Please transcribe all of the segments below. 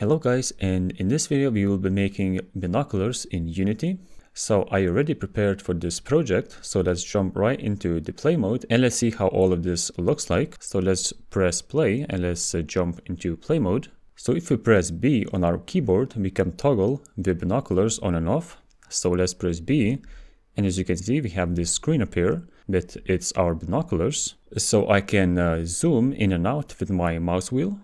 Hello guys and in this video we will be making binoculars in Unity. So I already prepared for this project so let's jump right into the play mode and let's see how all of this looks like. So let's press play and let's uh, jump into play mode. So if we press B on our keyboard we can toggle the binoculars on and off. So let's press B and as you can see we have this screen appear but it's our binoculars. So I can uh, zoom in and out with my mouse wheel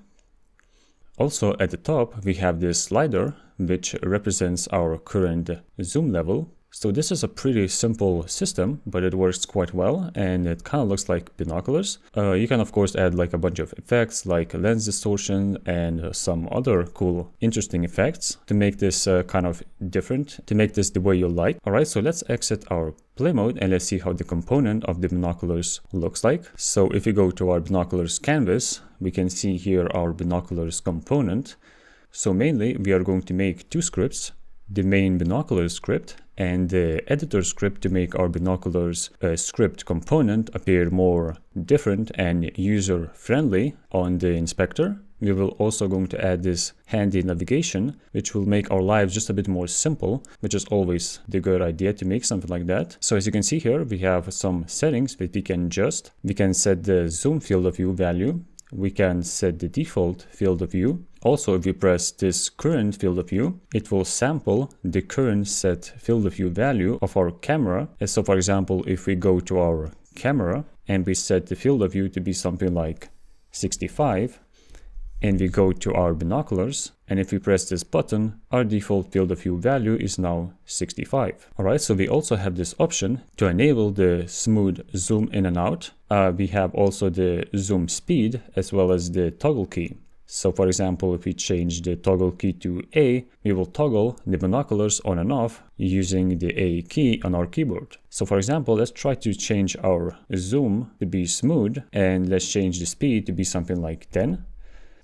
also at the top, we have this slider, which represents our current zoom level. So this is a pretty simple system, but it works quite well and it kind of looks like binoculars. Uh, you can of course add like a bunch of effects like lens distortion and uh, some other cool interesting effects to make this uh, kind of different, to make this the way you like. Alright, so let's exit our play mode and let's see how the component of the binoculars looks like. So if you go to our binoculars canvas, we can see here our binoculars component. So mainly we are going to make two scripts, the main binocular script and the editor script to make our binoculars uh, script component appear more different and user friendly on the inspector. We will also going to add this handy navigation, which will make our lives just a bit more simple, which is always the good idea to make something like that. So as you can see here, we have some settings that we can adjust. We can set the zoom field of view value we can set the default field of view. Also, if we press this current field of view, it will sample the current set field of view value of our camera. So for example, if we go to our camera and we set the field of view to be something like 65, and we go to our binoculars and if we press this button our default field of view value is now 65. Alright so we also have this option to enable the smooth zoom in and out. Uh, we have also the zoom speed as well as the toggle key. So for example, if we change the toggle key to A, we will toggle the binoculars on and off using the A key on our keyboard. So for example, let's try to change our zoom to be smooth and let's change the speed to be something like 10.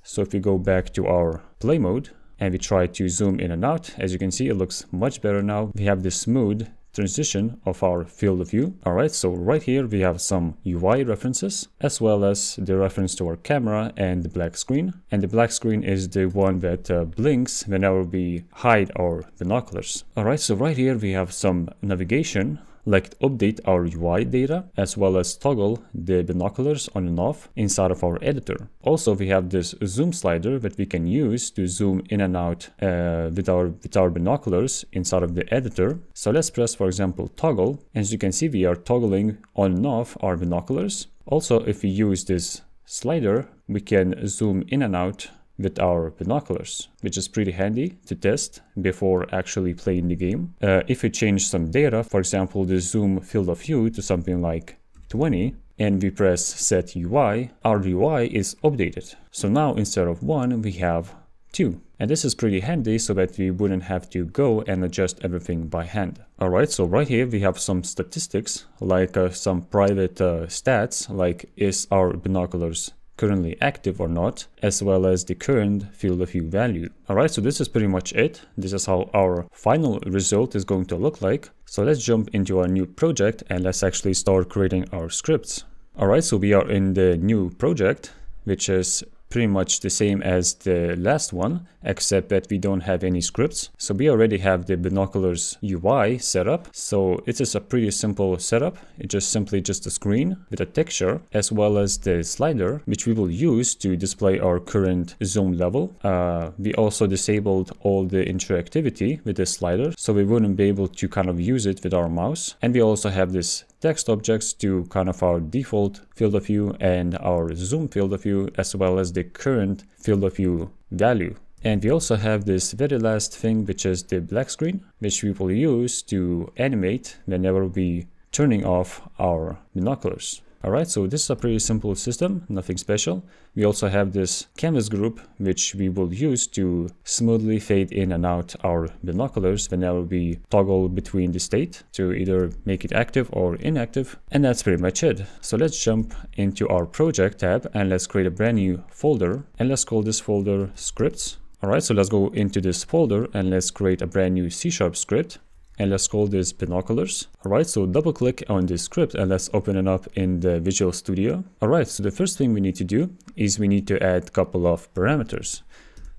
So if we go back to our play mode and we try to zoom in and out, as you can see, it looks much better now. We have this smooth transition of our field of view. All right, so right here we have some UI references as well as the reference to our camera and the black screen. And the black screen is the one that uh, blinks whenever we hide our binoculars. All right, so right here we have some navigation like update our UI data as well as toggle the binoculars on and off inside of our editor. Also, we have this zoom slider that we can use to zoom in and out uh, with, our, with our binoculars inside of the editor. So let's press, for example, toggle. As you can see, we are toggling on and off our binoculars. Also, if we use this slider, we can zoom in and out with our binoculars, which is pretty handy to test before actually playing the game. Uh, if we change some data, for example, the zoom field of view to something like 20, and we press set UI, our UI is updated. So now instead of one, we have two. And this is pretty handy so that we wouldn't have to go and adjust everything by hand. Alright, so right here we have some statistics, like uh, some private uh, stats, like is our binoculars currently active or not, as well as the current field of view value. Alright, so this is pretty much it. This is how our final result is going to look like. So let's jump into our new project and let's actually start creating our scripts. Alright, so we are in the new project, which is pretty much the same as the last one, except that we don't have any scripts. So we already have the binoculars UI set up. So it's just a pretty simple setup. It's just simply just a screen with a texture as well as the slider, which we will use to display our current zoom level. Uh, we also disabled all the interactivity with the slider, so we wouldn't be able to kind of use it with our mouse. And we also have this text objects to kind of our default field of view and our zoom field of view as well as the current field of view value. And we also have this very last thing which is the black screen which we will use to animate whenever we turning off our binoculars. All right, so this is a pretty simple system, nothing special. We also have this canvas group, which we will use to smoothly fade in and out our binoculars whenever we toggle between the state to either make it active or inactive. And that's pretty much it. So let's jump into our project tab and let's create a brand new folder. And let's call this folder scripts. All right, so let's go into this folder and let's create a brand new C-sharp script and let's call this binoculars. Alright, so double click on this script and let's open it up in the Visual Studio. Alright, so the first thing we need to do is we need to add a couple of parameters.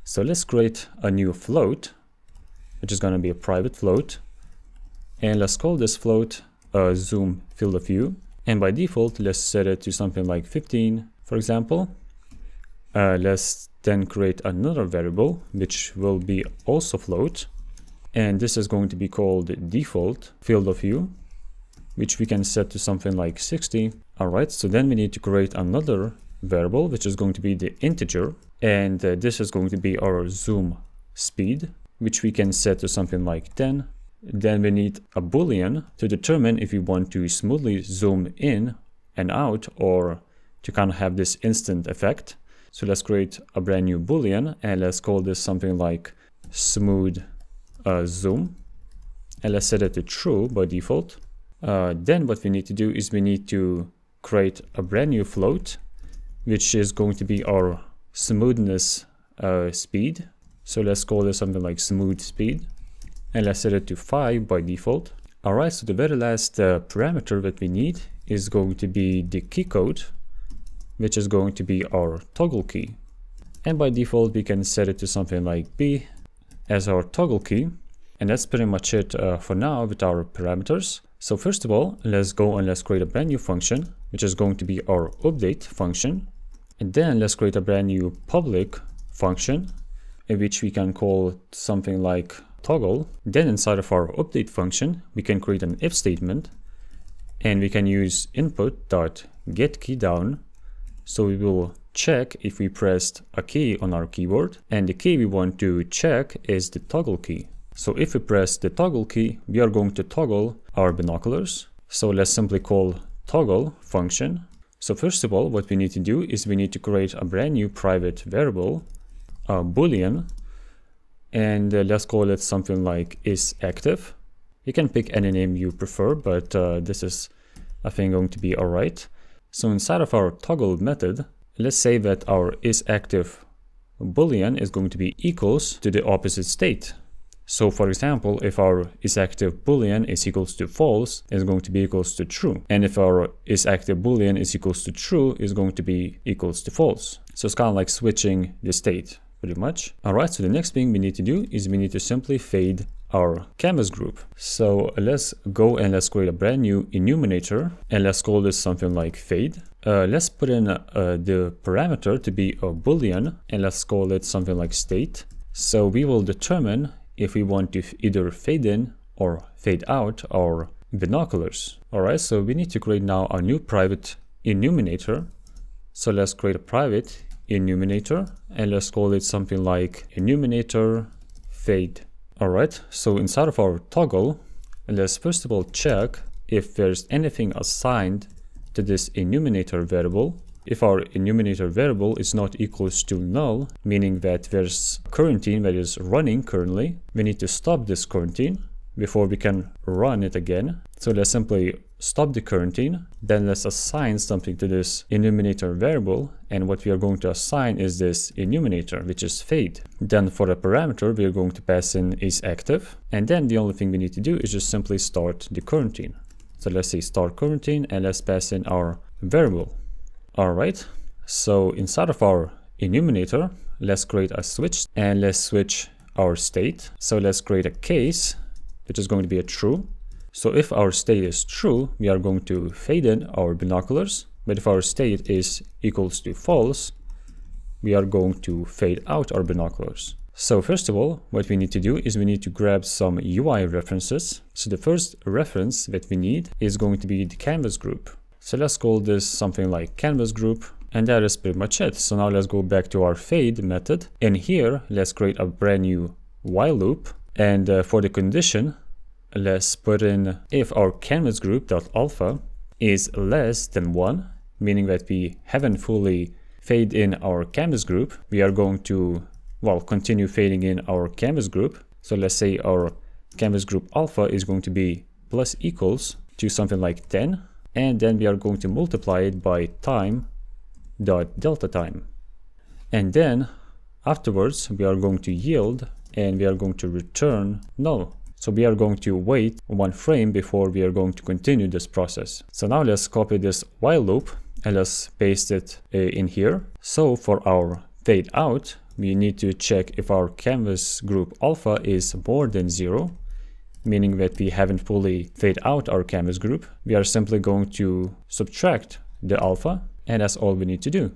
So let's create a new float, which is going to be a private float. And let's call this float a zoom field of view. And by default, let's set it to something like 15, for example. Uh, let's then create another variable, which will be also float and this is going to be called default field of view which we can set to something like 60 all right so then we need to create another variable which is going to be the integer and uh, this is going to be our zoom speed which we can set to something like 10 then we need a boolean to determine if we want to smoothly zoom in and out or to kind of have this instant effect so let's create a brand new boolean and let's call this something like smooth uh, zoom and let's set it to true by default. Uh, then what we need to do is we need to create a brand new float, which is going to be our smoothness uh, speed. So let's call this something like smooth speed and let's set it to 5 by default. All right, so the very last uh, parameter that we need is going to be the key code, which is going to be our toggle key. And by default, we can set it to something like B as our toggle key. And that's pretty much it uh, for now with our parameters. So first of all, let's go and let's create a brand new function, which is going to be our update function. And then let's create a brand new public function in which we can call something like toggle. Then inside of our update function, we can create an if statement and we can use input dot get key down. So we will check if we pressed a key on our keyboard and the key we want to check is the toggle key. So if we press the toggle key, we are going to toggle our binoculars. So let's simply call toggle function. So first of all, what we need to do is we need to create a brand new private variable, a boolean, and uh, let's call it something like is active. You can pick any name you prefer, but uh, this is I think going to be alright. So inside of our toggle method, let's say that our is active boolean is going to be equals to the opposite state. So for example, if our is active boolean is equals to false, is going to be equals to true. And if our is active boolean is equals to true, is going to be equals to false. So it's kind of like switching the state pretty much. All right, so the next thing we need to do is we need to simply fade our canvas group. So let's go and let's create a brand new enumerator and let's call this something like fade. Uh, let's put in uh, the parameter to be a boolean and let's call it something like state. So we will determine if we want to either fade in or fade out our binoculars. Alright, so we need to create now a new private enumerator. So let's create a private enumerator and let's call it something like enumerator fade. Alright, so inside of our toggle, let's first of all check if there's anything assigned to this enumerator variable. If our enumerator variable is not equals to null, meaning that there's quarantine that is running currently, we need to stop this quarantine before we can run it again. So let's simply stop the quarantine, then let's assign something to this enumerator variable. And what we are going to assign is this enumerator, which is fade. Then for a parameter, we are going to pass in is active. And then the only thing we need to do is just simply start the quarantine. So let's say start quarantine and let's pass in our variable. All right, so inside of our enumerator, let's create a switch and let's switch our state. So let's create a case, which is going to be a true. So if our state is true, we are going to fade in our binoculars. But if our state is equals to false, we are going to fade out our binoculars. So first of all, what we need to do is we need to grab some UI references. So the first reference that we need is going to be the canvas group. So let's call this something like canvas group and that is pretty much it. So now let's go back to our fade method and here let's create a brand new while loop and uh, for the condition let's put in if our canvas group dot alpha is less than one, meaning that we haven't fully fade in our canvas group, we are going to well, continue fading in our canvas group. So let's say our canvas group alpha is going to be plus equals to something like 10. And then we are going to multiply it by time dot delta time. And then afterwards we are going to yield and we are going to return null. So we are going to wait one frame before we are going to continue this process. So now let's copy this while loop and let's paste it uh, in here. So for our fade out, we need to check if our canvas group alpha is more than zero, meaning that we haven't fully fade out our canvas group. We are simply going to subtract the alpha and that's all we need to do.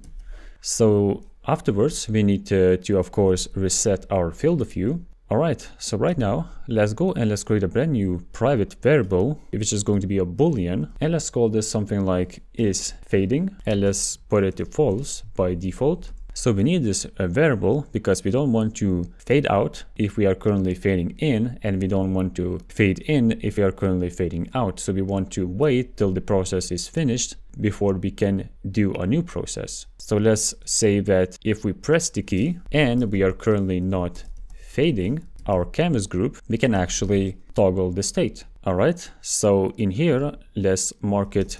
So afterwards, we need to, to of course reset our field of view. All right, so right now, let's go and let's create a brand new private variable, which is going to be a boolean. And let's call this something like is fading and let's put it to false by default. So we need this uh, variable because we don't want to fade out if we are currently fading in and we don't want to fade in if we are currently fading out. So we want to wait till the process is finished before we can do a new process. So let's say that if we press the key and we are currently not fading our canvas group, we can actually toggle the state. All right, so in here, let's mark it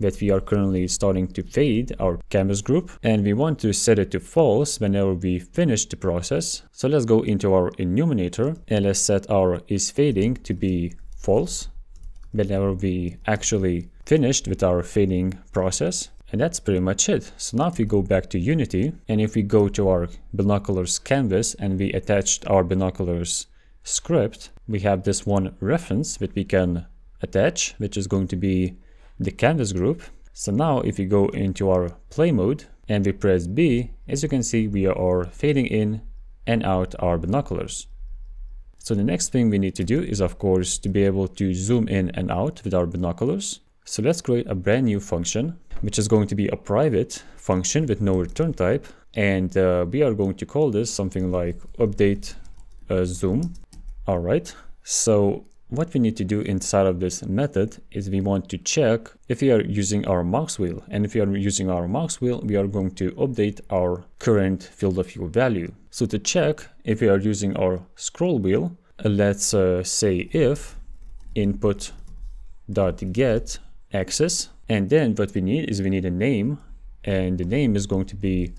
that we are currently starting to fade our canvas group and we want to set it to false whenever we finish the process. So let's go into our enumerator and let's set our is fading to be false whenever we actually finished with our fading process. And that's pretty much it. So now if we go back to Unity and if we go to our binoculars canvas and we attached our binoculars script, we have this one reference that we can attach, which is going to be the canvas group. So now if we go into our play mode and we press B, as you can see, we are fading in and out our binoculars. So the next thing we need to do is of course to be able to zoom in and out with our binoculars. So let's create a brand new function, which is going to be a private function with no return type. And uh, we are going to call this something like update uh, zoom. All right. So what we need to do inside of this method is we want to check if we are using our max wheel. And if we are using our max wheel, we are going to update our current field of view value. So to check if we are using our scroll wheel, uh, let's uh, say if input dot get access and then what we need is we need a name and the name is going to be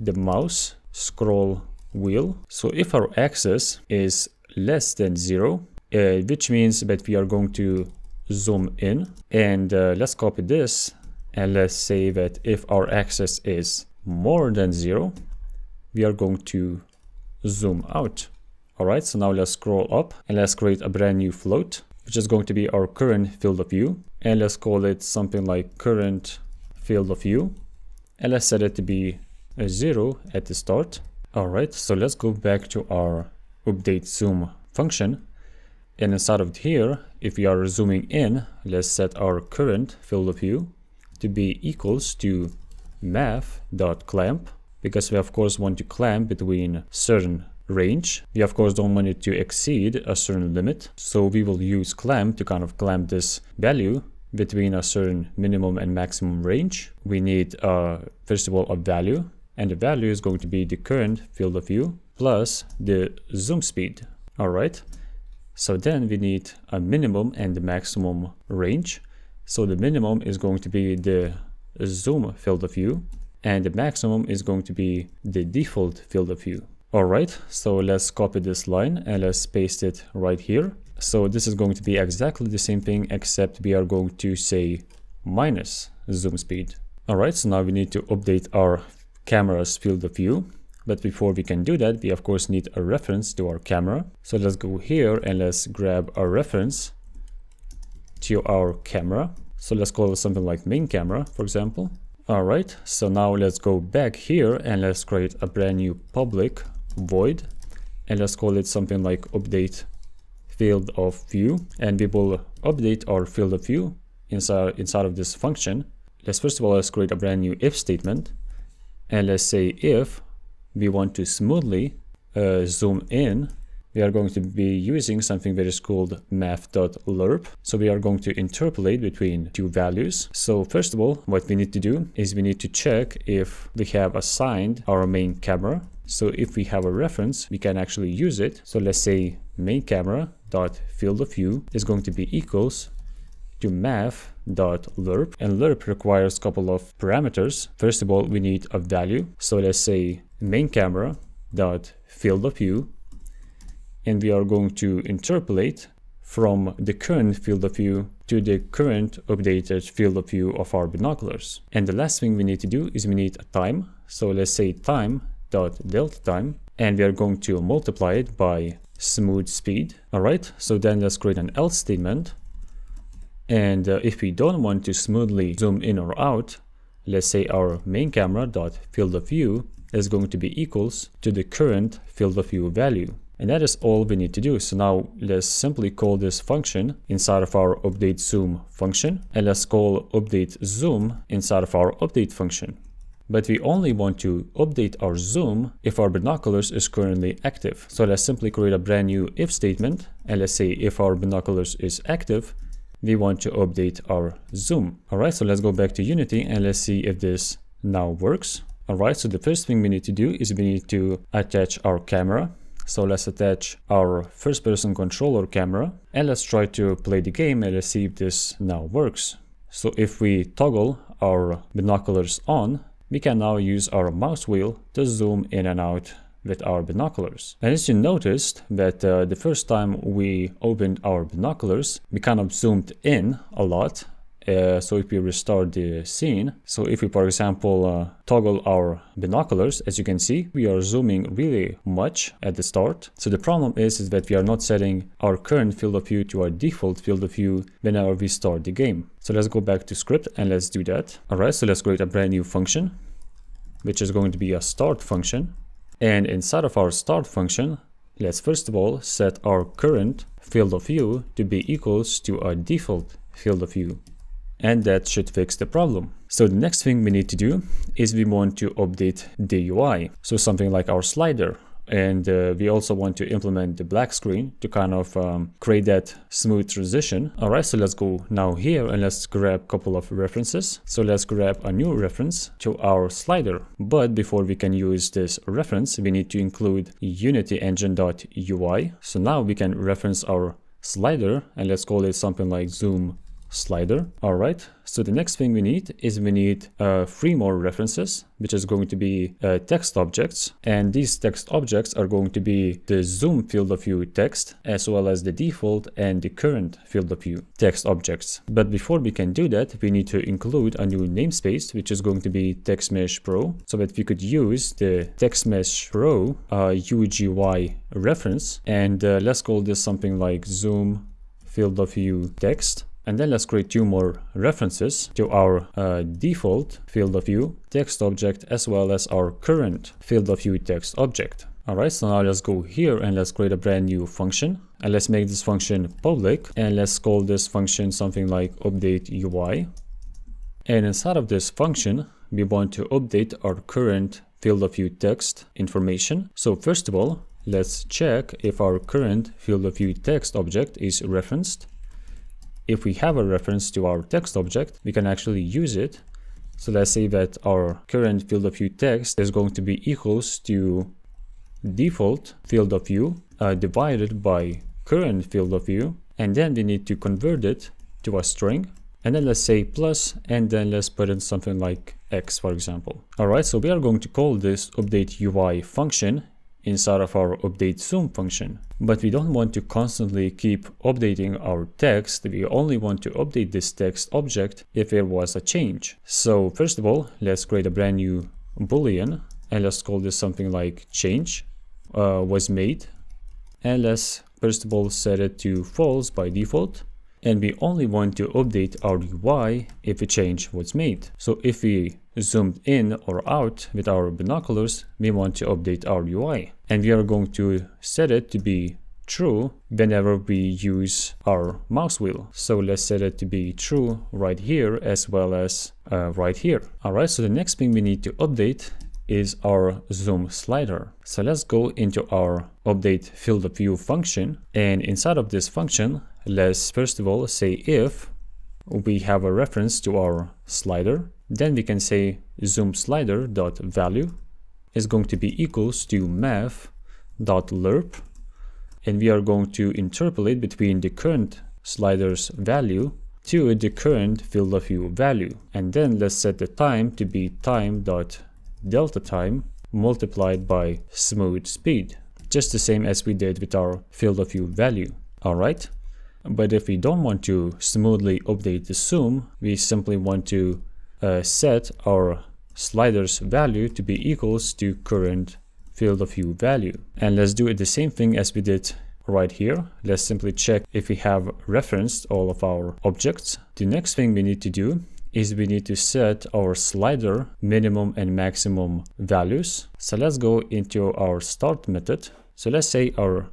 the mouse scroll wheel so if our axis is less than zero uh, which means that we are going to zoom in and uh, let's copy this and let's say that if our axis is more than zero we are going to zoom out all right so now let's scroll up and let's create a brand new float which is going to be our current field of view and let's call it something like current field of view and let's set it to be a zero at the start all right so let's go back to our update zoom function and inside of here, if we are zooming in, let's set our current field of view to be equals to math.clamp because we of course want to clamp between certain range. We of course don't want it to exceed a certain limit. So we will use clamp to kind of clamp this value between a certain minimum and maximum range. We need, uh, first of all, a value and the value is going to be the current field of view plus the zoom speed. All right. So then we need a minimum and maximum range. So the minimum is going to be the zoom field of view and the maximum is going to be the default field of view. All right, so let's copy this line and let's paste it right here. So this is going to be exactly the same thing, except we are going to say minus zoom speed. All right, so now we need to update our camera's field of view. But before we can do that, we of course need a reference to our camera. So let's go here and let's grab a reference to our camera. So let's call it something like main camera, for example. All right, so now let's go back here and let's create a brand new public void and let's call it something like update field of view and we will update our field of view inside, inside of this function. Let's first of all, let's create a brand new if statement and let's say if we want to smoothly uh, zoom in, we are going to be using something that is called math.lerp. So we are going to interpolate between two values. So first of all, what we need to do is we need to check if we have assigned our main camera. So if we have a reference, we can actually use it. So let's say main camera dot field of view is going to be equals to math.lerp and lerp requires a couple of parameters. First of all, we need a value. So let's say main camera dot field of view and we are going to interpolate from the current field of view to the current updated field of view of our binoculars. And the last thing we need to do is we need a time. So let's say time dot delta time and we are going to multiply it by smooth speed. All right, so then let's create an else statement. And uh, if we don't want to smoothly zoom in or out, let's say our main camera dot field of view is going to be equals to the current field of view value. And that is all we need to do. So now let's simply call this function inside of our update zoom function and let's call update zoom inside of our update function. But we only want to update our zoom if our binoculars is currently active. So let's simply create a brand new if statement and let's say if our binoculars is active, we want to update our zoom. All right, so let's go back to Unity and let's see if this now works. Alright, so the first thing we need to do is we need to attach our camera. So let's attach our first person controller camera and let's try to play the game and let's see if this now works. So if we toggle our binoculars on, we can now use our mouse wheel to zoom in and out with our binoculars. And as you noticed that uh, the first time we opened our binoculars, we kind of zoomed in a lot uh, so if we restore the scene, so if we, for example, uh, toggle our binoculars, as you can see, we are zooming really much at the start. So the problem is, is that we are not setting our current field of view to our default field of view whenever we start the game. So let's go back to script and let's do that. All right, so let's create a brand new function, which is going to be a start function. And inside of our start function, let's first of all set our current field of view to be equals to our default field of view and that should fix the problem. So the next thing we need to do is we want to update the UI. So something like our slider and uh, we also want to implement the black screen to kind of um, create that smooth transition. All right, so let's go now here and let's grab a couple of references. So let's grab a new reference to our slider. But before we can use this reference, we need to include unityengine.ui. So now we can reference our slider and let's call it something like zoom slider. All right, so the next thing we need is we need uh, three more references, which is going to be uh, text objects. And these text objects are going to be the zoom field of view text, as well as the default and the current field of view text objects. But before we can do that, we need to include a new namespace, which is going to be TextMesh Pro, so that we could use the TextMesh Pro uh, UGY reference. And uh, let's call this something like zoom field of view text and then let's create two more references to our uh, default field of view text object as well as our current field of view text object. All right, so now let's go here and let's create a brand new function and let's make this function public and let's call this function something like update UI. And inside of this function, we want to update our current field of view text information. So first of all, let's check if our current field of view text object is referenced if we have a reference to our text object, we can actually use it. So let's say that our current field of view text is going to be equals to default field of view uh, divided by current field of view. And then we need to convert it to a string. And then let's say plus, and then let's put in something like x, for example. All right, so we are going to call this update UI function inside of our update zoom function. But we don't want to constantly keep updating our text. We only want to update this text object if there was a change. So first of all, let's create a brand new boolean and let's call this something like change uh, was made. And let's first of all set it to false by default and we only want to update our UI if a change was made. So if we zoomed in or out with our binoculars, we want to update our UI. And we are going to set it to be true whenever we use our mouse wheel. So let's set it to be true right here as well as uh, right here. All right, so the next thing we need to update is our zoom slider. So let's go into our update field of view function. And inside of this function, let's first of all say if we have a reference to our slider then we can say zoom slider dot value is going to be equals to math dot lerp and we are going to interpolate between the current slider's value to the current field of view value and then let's set the time to be time dot delta time multiplied by smooth speed just the same as we did with our field of view value alright but if we don't want to smoothly update the zoom we simply want to uh, set our sliders value to be equals to current field of view value. And let's do it the same thing as we did right here. Let's simply check if we have referenced all of our objects. The next thing we need to do is we need to set our slider minimum and maximum values. So let's go into our start method. So let's say our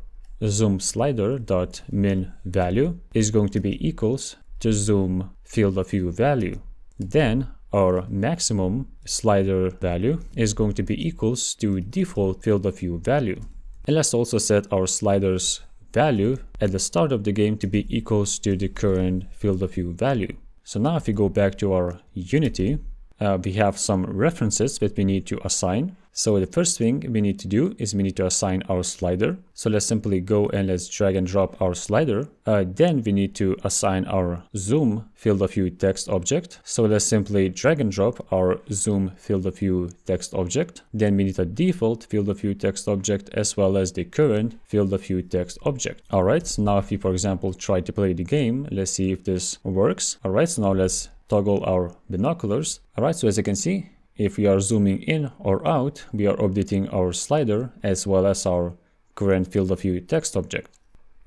zoom slider dot min value is going to be equals to zoom field of view value. Then our maximum slider value is going to be equals to default field of view value. And let's also set our slider's value at the start of the game to be equals to the current field of view value. So now if we go back to our Unity, uh, we have some references that we need to assign. So the first thing we need to do is we need to assign our slider. So let's simply go and let's drag and drop our slider. Uh, then we need to assign our zoom field of view text object. So let's simply drag and drop our zoom field of view text object. Then we need a default field of view text object as well as the current field of view text object. All right, so now if we, for example, try to play the game, let's see if this works. All right, so now let's toggle our binoculars. All right, so as you can see, if we are zooming in or out, we are updating our slider as well as our current field of view text object.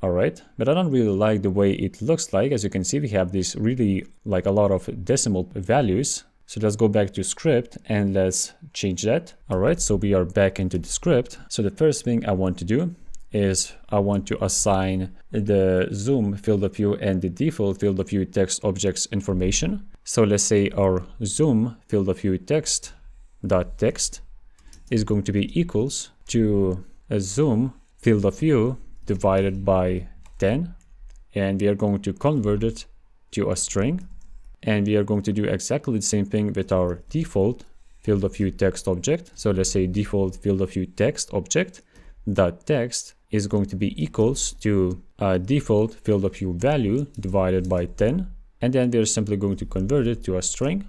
Alright, but I don't really like the way it looks like. As you can see, we have this really like a lot of decimal values. So let's go back to script and let's change that. Alright, so we are back into the script. So the first thing I want to do is I want to assign the zoom field of view and the default field of view text objects information. So let's say our zoom field of view text dot text is going to be equals to a zoom field of view divided by 10 and we are going to convert it to a string and we are going to do exactly the same thing with our default field of view text object so let's say default field of view text object dot text is going to be equals to a uh, default field of view value divided by 10 and then we're simply going to convert it to a string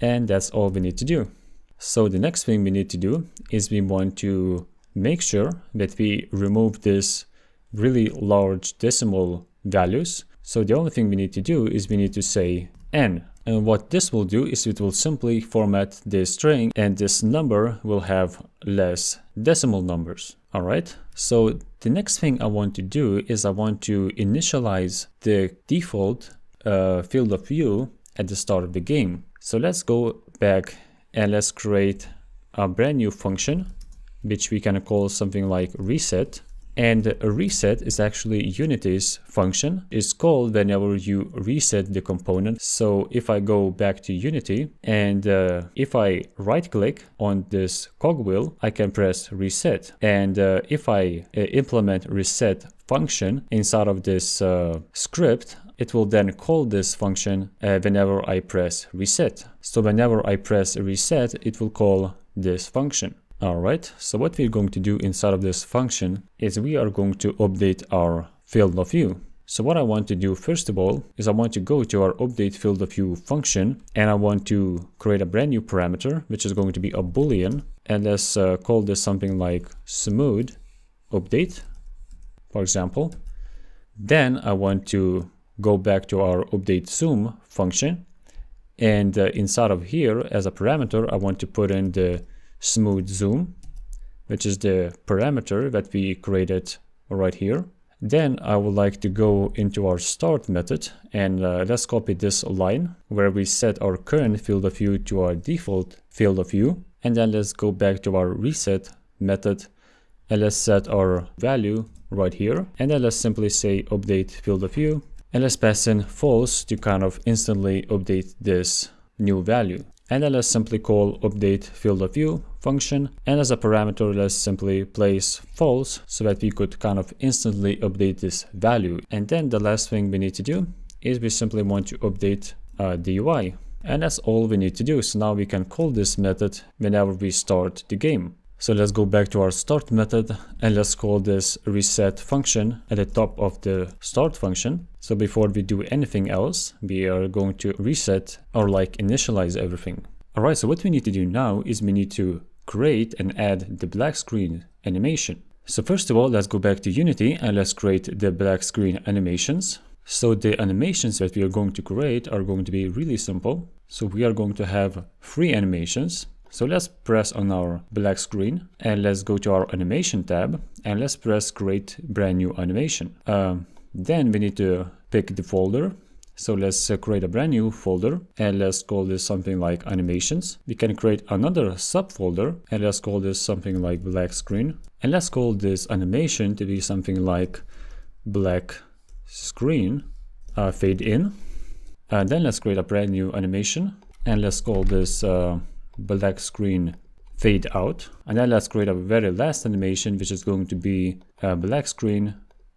and that's all we need to do. So the next thing we need to do is we want to make sure that we remove this really large decimal values. So the only thing we need to do is we need to say n. And what this will do is it will simply format this string and this number will have less decimal numbers. All right. So the next thing I want to do is I want to initialize the default uh, field of view at the start of the game. So let's go back and let's create a brand new function, which we can call something like reset. And reset is actually Unity's function. It's called whenever you reset the component. So if I go back to Unity and uh, if I right click on this cogwheel, I can press reset. And uh, if I uh, implement reset function inside of this uh, script, it will then call this function uh, whenever I press reset. So whenever I press reset, it will call this function. Alright, so what we're going to do inside of this function is we are going to update our field of view. So what I want to do first of all is I want to go to our update field of view function and I want to create a brand new parameter which is going to be a boolean and let's uh, call this something like smooth update for example. Then I want to go back to our update zoom function. And uh, inside of here as a parameter, I want to put in the smooth zoom, which is the parameter that we created right here. Then I would like to go into our start method and uh, let's copy this line where we set our current field of view to our default field of view. And then let's go back to our reset method and let's set our value right here. And then let's simply say update field of view ls in false to kind of instantly update this new value. And let's simply call update field of view function. And as a parameter, let's simply place false so that we could kind of instantly update this value. And then the last thing we need to do is we simply want to update uh, the UI. And that's all we need to do. So now we can call this method whenever we start the game. So let's go back to our start method and let's call this reset function at the top of the start function. So before we do anything else, we are going to reset or like initialize everything. All right, so what we need to do now is we need to create and add the black screen animation. So first of all, let's go back to Unity and let's create the black screen animations. So the animations that we are going to create are going to be really simple. So we are going to have three animations. So let's press on our black screen and let's go to our animation tab and let's press create brand new animation. Uh, then we need to pick the folder. So let's uh, create a brand new folder and let's call this something like animations. We can create another subfolder and let's call this something like black screen. And let's call this animation to be something like black screen uh, fade in. And then let's create a brand new animation and let's call this uh, black screen fade out. And then let's create a very last animation, which is going to be a black screen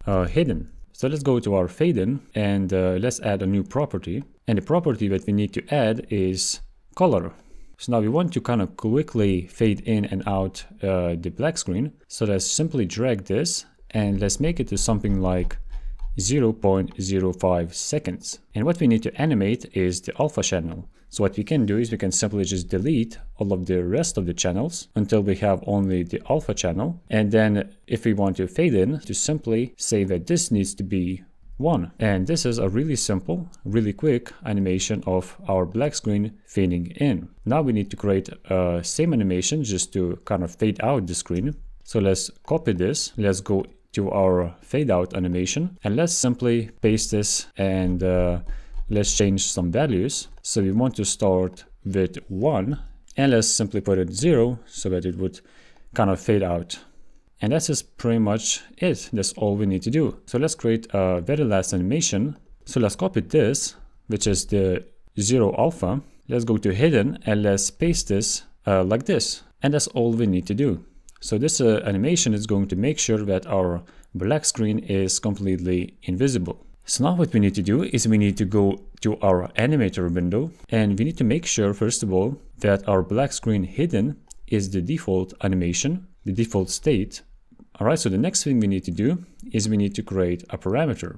uh, hidden. So let's go to our fade in and uh, let's add a new property. And the property that we need to add is color. So now we want to kind of quickly fade in and out uh, the black screen. So let's simply drag this and let's make it to something like 0.05 seconds. And what we need to animate is the alpha channel. So what we can do is we can simply just delete all of the rest of the channels until we have only the alpha channel. And then if we want to fade in, to simply say that this needs to be 1. And this is a really simple, really quick animation of our black screen fading in. Now we need to create a same animation just to kind of fade out the screen. So let's copy this, let's go to our fade out animation and let's simply paste this and uh, let's change some values. So we want to start with 1 and let's simply put it 0 so that it would kind of fade out. And that is pretty much it. That's all we need to do. So let's create a very last animation. So let's copy this, which is the 0 alpha. Let's go to hidden and let's paste this uh, like this. And that's all we need to do. So this uh, animation is going to make sure that our black screen is completely invisible. So now what we need to do is we need to go to our animator window and we need to make sure first of all that our black screen hidden is the default animation, the default state. All right, so the next thing we need to do is we need to create a parameter.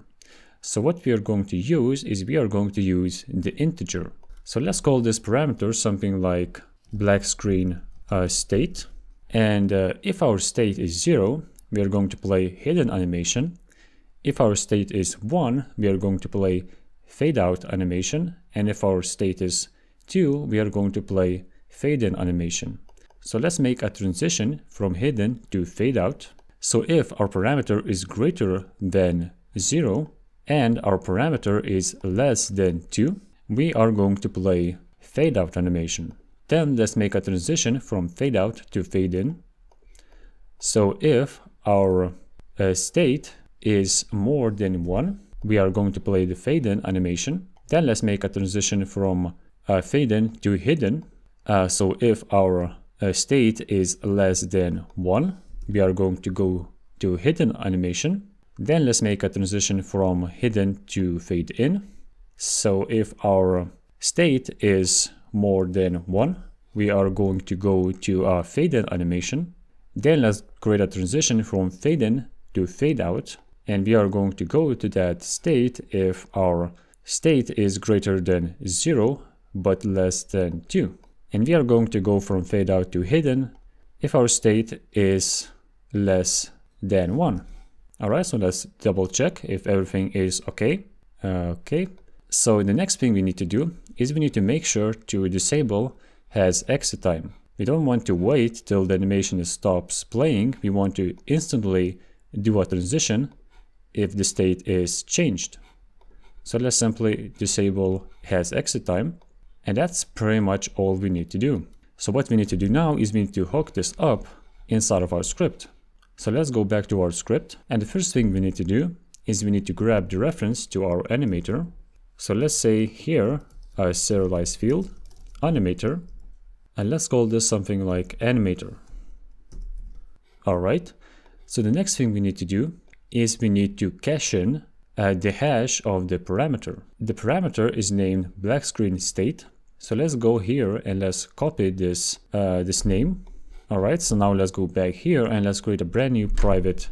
So what we are going to use is we are going to use the integer. So let's call this parameter something like black screen uh, state. And uh, if our state is zero, we are going to play hidden animation. If our state is 1, we are going to play fade out animation, and if our state is 2, we are going to play fade in animation. So let's make a transition from hidden to fade out. So if our parameter is greater than 0 and our parameter is less than 2, we are going to play fade out animation. Then let's make a transition from fade out to fade in. So if our uh, state is more than one, we are going to play the fade in animation. Then let's make a transition from uh, fade in to hidden. Uh, so if our uh, state is less than one, we are going to go to hidden animation. Then let's make a transition from hidden to fade in. So if our state is more than one, we are going to go to a fade in animation. Then let's create a transition from fade in to fade out and we are going to go to that state if our state is greater than 0 but less than 2. And we are going to go from fade out to hidden if our state is less than 1. Alright, so let's double check if everything is okay. Okay, so the next thing we need to do is we need to make sure to disable has exit time. We don't want to wait till the animation stops playing, we want to instantly do a transition if the state is changed. So let's simply disable has exit time. And that's pretty much all we need to do. So what we need to do now is we need to hook this up inside of our script. So let's go back to our script. And the first thing we need to do is we need to grab the reference to our animator. So let's say here a serialized field animator. And let's call this something like animator. All right. So the next thing we need to do is we need to cache in uh, the hash of the parameter. The parameter is named black screen state. So let's go here and let's copy this, uh, this name. All right, so now let's go back here and let's create a brand new private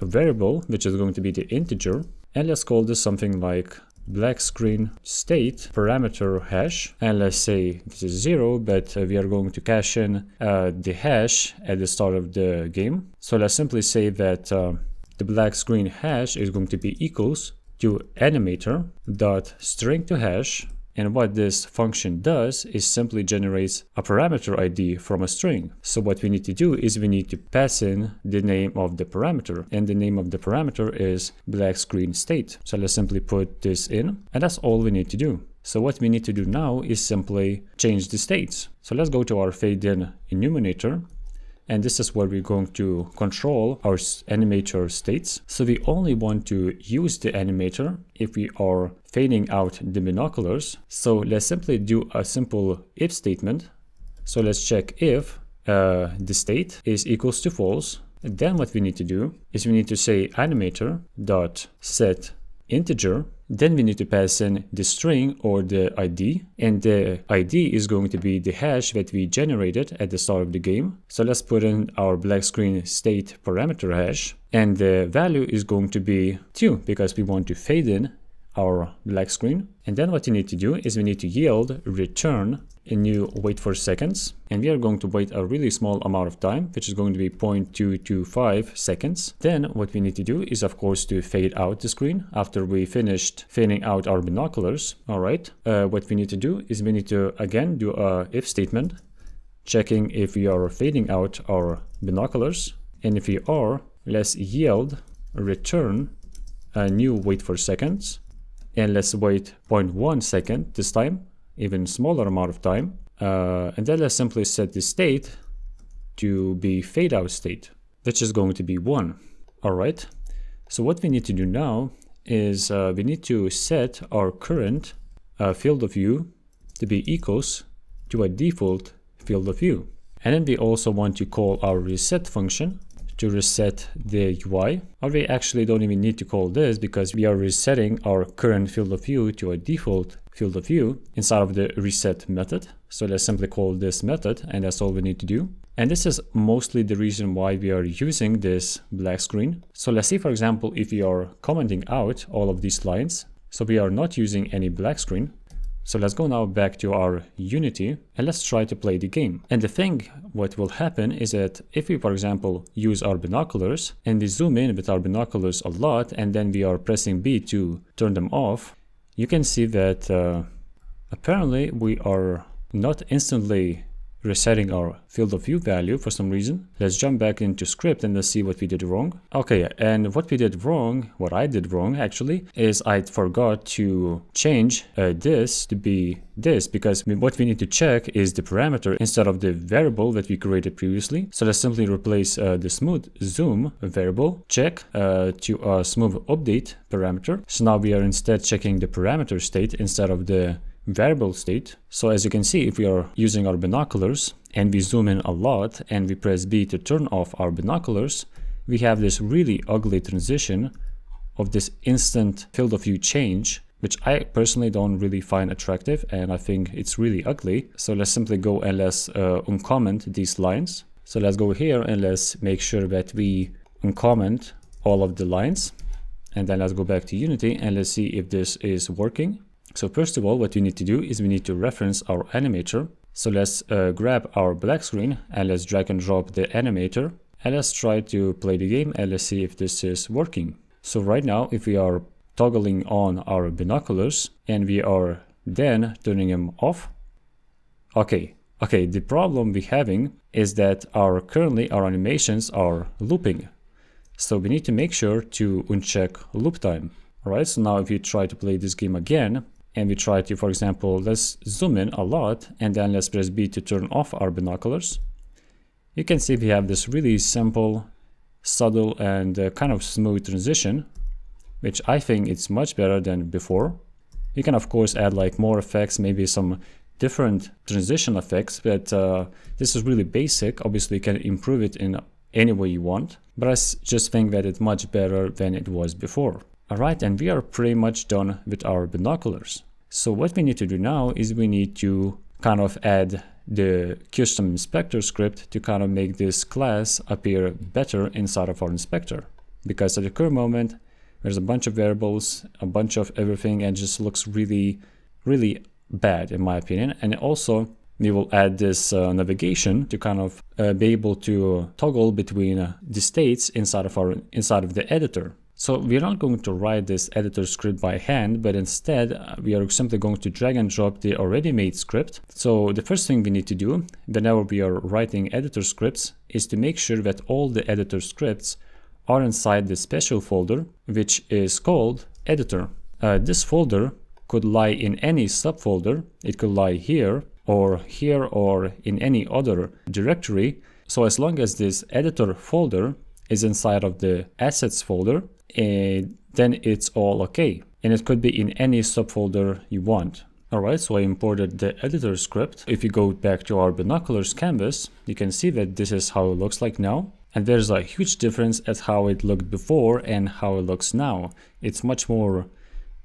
variable, which is going to be the integer. And let's call this something like black screen state parameter hash and let's say this is zero but uh, we are going to cache in uh, the hash at the start of the game so let's simply say that uh, the black screen hash is going to be equals to animator dot string to hash and what this function does is simply generates a parameter ID from a string. So what we need to do is we need to pass in the name of the parameter and the name of the parameter is black screen state. So let's simply put this in and that's all we need to do. So what we need to do now is simply change the states. So let's go to our fade in enumerator and this is where we're going to control our animator states. So we only want to use the animator if we are fading out the binoculars. So let's simply do a simple if statement. So let's check if uh, the state is equals to false. And then what we need to do is we need to say animator dot set integer then we need to pass in the string or the ID and the ID is going to be the hash that we generated at the start of the game. So let's put in our black screen state parameter hash and the value is going to be 2 because we want to fade in our black screen. And then what you need to do is we need to yield return a new wait for seconds and we are going to wait a really small amount of time which is going to be 0.225 seconds then what we need to do is of course to fade out the screen after we finished fading out our binoculars all right uh, what we need to do is we need to again do a if statement checking if we are fading out our binoculars and if we are let's yield return a new wait for seconds and let's wait 0.1 second this time even smaller amount of time. Uh, and then let's simply set the state to be fade out state, which is going to be one. All right. So what we need to do now is uh, we need to set our current uh, field of view to be equals to a default field of view. And then we also want to call our reset function to reset the UI. Or we actually don't even need to call this because we are resetting our current field of view to a default field of view inside of the reset method. So let's simply call this method and that's all we need to do. And this is mostly the reason why we are using this black screen. So let's see, for example, if we are commenting out all of these lines. So we are not using any black screen. So let's go now back to our Unity and let's try to play the game. And the thing what will happen is that if we for example use our binoculars and we zoom in with our binoculars a lot and then we are pressing B to turn them off you can see that uh, apparently we are not instantly resetting our field of view value for some reason. Let's jump back into script and let's see what we did wrong. Okay, and what we did wrong, what I did wrong actually, is I forgot to change uh, this to be this because what we need to check is the parameter instead of the variable that we created previously. So let's simply replace uh, the smooth zoom variable check uh, to a smooth update parameter. So now we are instead checking the parameter state instead of the variable state. So as you can see, if we are using our binoculars and we zoom in a lot and we press B to turn off our binoculars, we have this really ugly transition of this instant field of view change, which I personally don't really find attractive and I think it's really ugly. So let's simply go and let's uh, uncomment these lines. So let's go here and let's make sure that we uncomment all of the lines. And then let's go back to Unity and let's see if this is working. So first of all, what we need to do is we need to reference our animator. So let's uh, grab our black screen and let's drag and drop the animator. And let's try to play the game and let's see if this is working. So right now, if we are toggling on our binoculars and we are then turning them off. Okay, okay, the problem we're having is that our currently our animations are looping. So we need to make sure to uncheck loop time. Alright, so now if you try to play this game again, and we try to, for example, let's zoom in a lot and then let's press B to turn off our binoculars. You can see we have this really simple, subtle and uh, kind of smooth transition, which I think it's much better than before. You can of course add like more effects, maybe some different transition effects, but uh, this is really basic. Obviously you can improve it in any way you want, but I just think that it's much better than it was before. Alright, and we are pretty much done with our binoculars. So what we need to do now is we need to kind of add the custom inspector script to kind of make this class appear better inside of our inspector. Because at the current moment, there's a bunch of variables, a bunch of everything, and just looks really, really bad in my opinion. And also, we will add this uh, navigation to kind of uh, be able to toggle between uh, the states inside of our inside of the editor. So we're not going to write this editor script by hand, but instead uh, we are simply going to drag and drop the already made script. So the first thing we need to do whenever we are writing editor scripts is to make sure that all the editor scripts are inside the special folder, which is called editor. Uh, this folder could lie in any subfolder. It could lie here or here or in any other directory. So as long as this editor folder is inside of the assets folder, and eh, then it's all okay. And it could be in any subfolder you want. Alright, so I imported the editor script. If you go back to our binoculars canvas, you can see that this is how it looks like now. And there's a huge difference at how it looked before and how it looks now. It's much more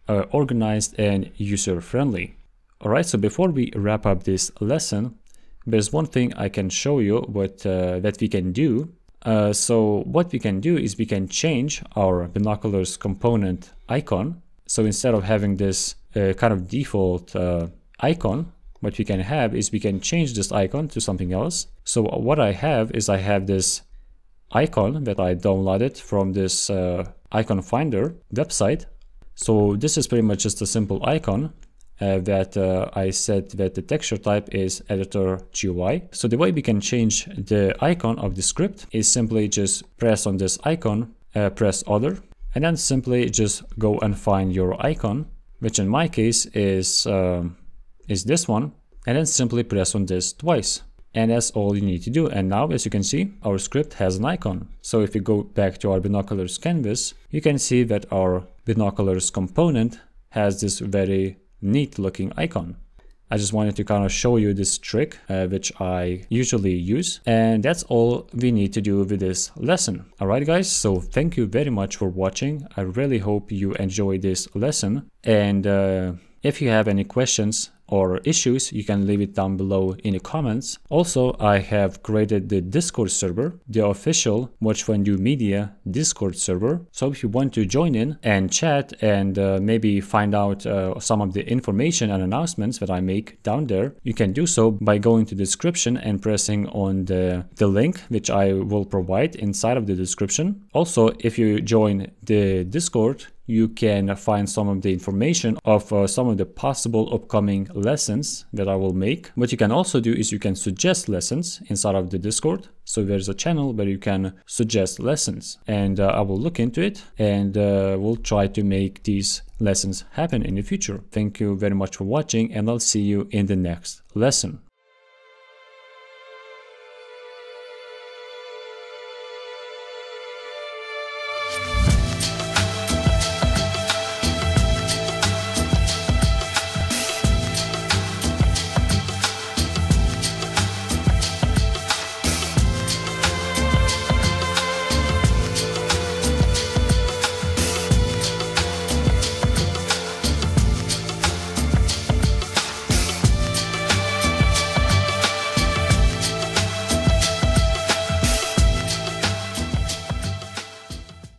uh, organized and user-friendly. Alright, so before we wrap up this lesson, there's one thing I can show you what, uh, that we can do uh, so what we can do is we can change our binoculars component icon. So instead of having this uh, kind of default uh, icon, what we can have is we can change this icon to something else. So what I have is I have this icon that I downloaded from this uh, icon finder website. So this is pretty much just a simple icon uh, that uh, I said that the texture type is editor GUI. So the way we can change the icon of the script is simply just press on this icon, uh, press other, and then simply just go and find your icon, which in my case is, um, is this one, and then simply press on this twice. And that's all you need to do. And now, as you can see, our script has an icon. So if we go back to our binoculars canvas, you can see that our binoculars component has this very neat looking icon. I just wanted to kind of show you this trick, uh, which I usually use. And that's all we need to do with this lesson. All right, guys, so thank you very much for watching. I really hope you enjoyed this lesson. And uh, if you have any questions, or issues, you can leave it down below in the comments. Also, I have created the Discord server, the official New Media Discord server. So if you want to join in and chat and uh, maybe find out uh, some of the information and announcements that I make down there, you can do so by going to the description and pressing on the, the link, which I will provide inside of the description. Also, if you join the Discord, you can find some of the information of uh, some of the possible upcoming lessons that I will make. What you can also do is you can suggest lessons inside of the Discord. So there's a channel where you can suggest lessons and uh, I will look into it and uh, we'll try to make these lessons happen in the future. Thank you very much for watching and I'll see you in the next lesson.